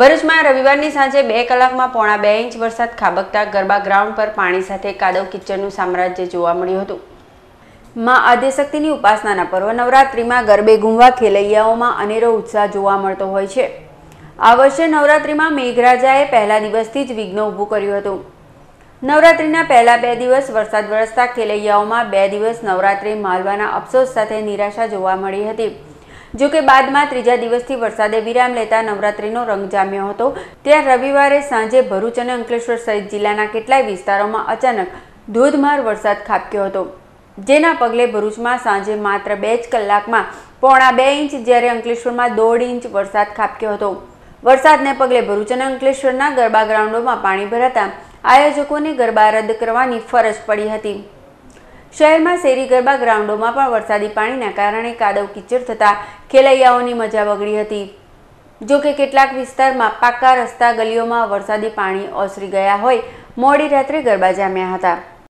ભરૂચમાં રવિવારની સાંજે બે કલાકમાં પોણા બે ઇંચ વરસાદ ખાબકતા ગરબા ગ્રાઉન્ડ પર પાણી સાથે કાદવ કિચનનું સામ્રાજ્ય જોવા મળ્યું હતું માં આદ્યશક્તિની ઉપાસનાના પર્વ નવરાત્રિમાં ગરબે ગુમવા ખેલૈયાઓમાં અનેરો ઉત્સાહ જોવા મળતો હોય છે આ વર્ષે નવરાત્રિમાં મેઘરાજાએ પહેલા દિવસથી જ વિઘ્ન ઊભું કર્યું હતું નવરાત્રિના પહેલા બે દિવસ વરસાદ વરસતા ખેલૈયાઓમાં બે દિવસ નવરાત્રિ માલવાના અફસોસ સાથે નિરાશા જોવા મળી હતી જોકે બાદમાં ત્રીજા દિવસથી વરસાદે વિરામ લેતા નવરાત્રીનો રંગ જામ્યો હતો ત્યાં રવિવારે સાંજે ભરૂચ અને અંકલેશ્વર સહિત જિલ્લાના કેટલાય વિસ્તારોમાં અચાનક ધોધમાર વરસાદ ખાબક્યો હતો જેના પગલે ભરૂચમાં સાંજે માત્ર બે જ કલાકમાં પોણા બે ઇંચ જ્યારે અંકલેશ્વરમાં દોઢ ઇંચ વરસાદ ખાબક્યો હતો વરસાદને પગલે ભરૂચ અને અંકલેશ્વરના ગરબા ગ્રાઉન્ડોમાં પાણી ભરાતા આયોજકોને ગરબા રદ કરવાની ફરજ પડી હતી શહેરમાં શેરી ગરબા ગ્રાઉન્ડોમાં પણ વરસાદી પાણીના કારણે કાદવ કિચડ થતાં ખેલૈયાઓની મજા બગડી હતી જોકે કેટલાક વિસ્તારમાં પાકા રસ્તા ગલીઓમાં વરસાદી પાણી ઓસરી ગયા હોય મોડી રાત્રે ગરબા જામ્યા હતા